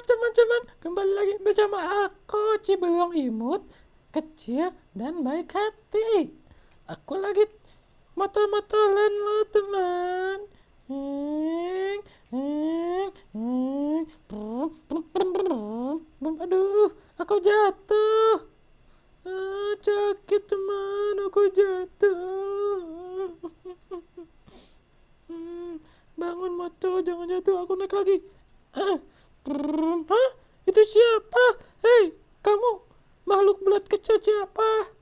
Halo teman-teman, kembali lagi bersama aku Cibelong Imut, kecil dan baik hati. Aku lagi motor-motoran lo teman. Hmm, hmm, hmm. Aduh, aku jatuh. Ah, sakit teman, aku jatuh. Hmm, bangun motor, jangan jatuh, aku naik lagi. Ah. Hah? Itu siapa? Hei, kamu makhluk bulat kecil siapa?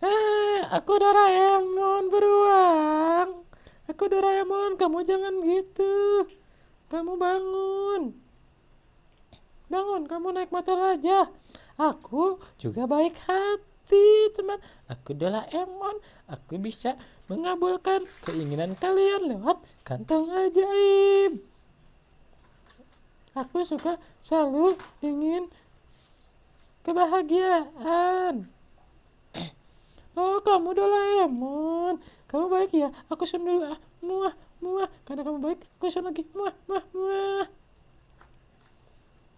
Eh, aku Doraemon beruang. Aku Doraemon, kamu jangan gitu. Kamu bangun. Bangun, kamu naik motor aja. Aku juga baik hati, teman. Aku Doraemon, aku bisa mengabulkan keinginan kalian lewat kantong ajaib. Aku suka selalu ingin kebahagiaan. Oh, kamu Doraemon. Kamu baik ya? Aku senang dulu. Ah, muah, muah. Karena kamu baik, aku senang lagi. Muah, muah, muah.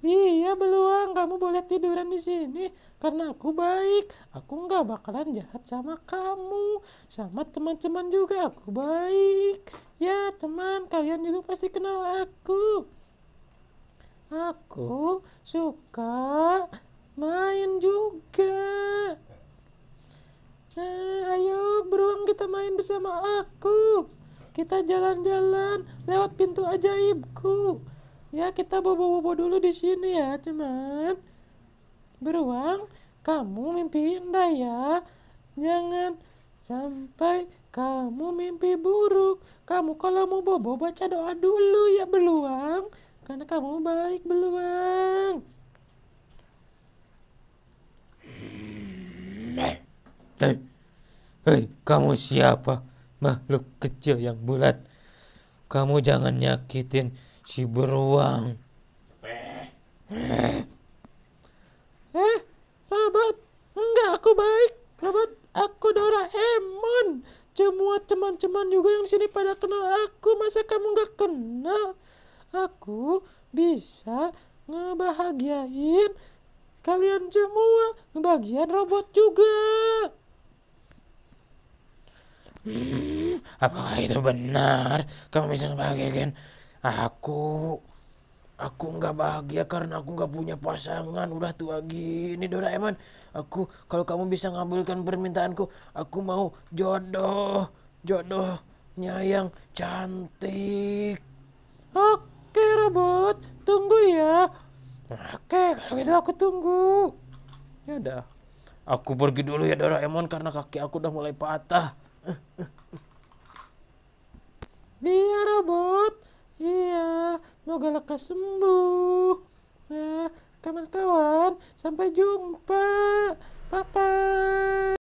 Iya, beluang. Kamu boleh tiduran di sini. Karena aku baik. Aku nggak bakalan jahat sama kamu. Sama teman-teman juga aku baik. Ya, teman. Kalian juga pasti kenal aku. Aku suka main juga. Eh, ayo beruang kita main bersama aku. Kita jalan-jalan lewat pintu ajaibku. Ya kita bobo-bobo dulu di sini ya cuman Beruang, kamu mimpi indah ya. Jangan sampai kamu mimpi buruk. Kamu kalau mau bobo baca doa dulu ya beruang karena kamu baik beluang. Hei, hey, kamu siapa? Makhluk kecil yang bulat. Kamu jangan nyakitin si beruang. Eh, Robot, enggak aku baik. Robot, aku Doraemon. Semua ceman teman juga yang sini pada kenal aku. Masa kamu nggak kenal? aku bisa ngebahagiain kalian semua ngebahagiain robot juga hmm, apakah itu benar kamu bisa ngebahagiain aku aku nggak bahagia karena aku nggak punya pasangan udah tua gini Doraemon aku kalau kamu bisa ngabulkan permintaanku aku mau jodoh jodohnya yang cantik oke bot tunggu ya oke kalau gitu aku tunggu ya udah aku pergi dulu ya Doraemon karena kaki aku udah mulai patah iya robot iya semoga lekas sembuh Ya, kawan-kawan sampai jumpa Papa.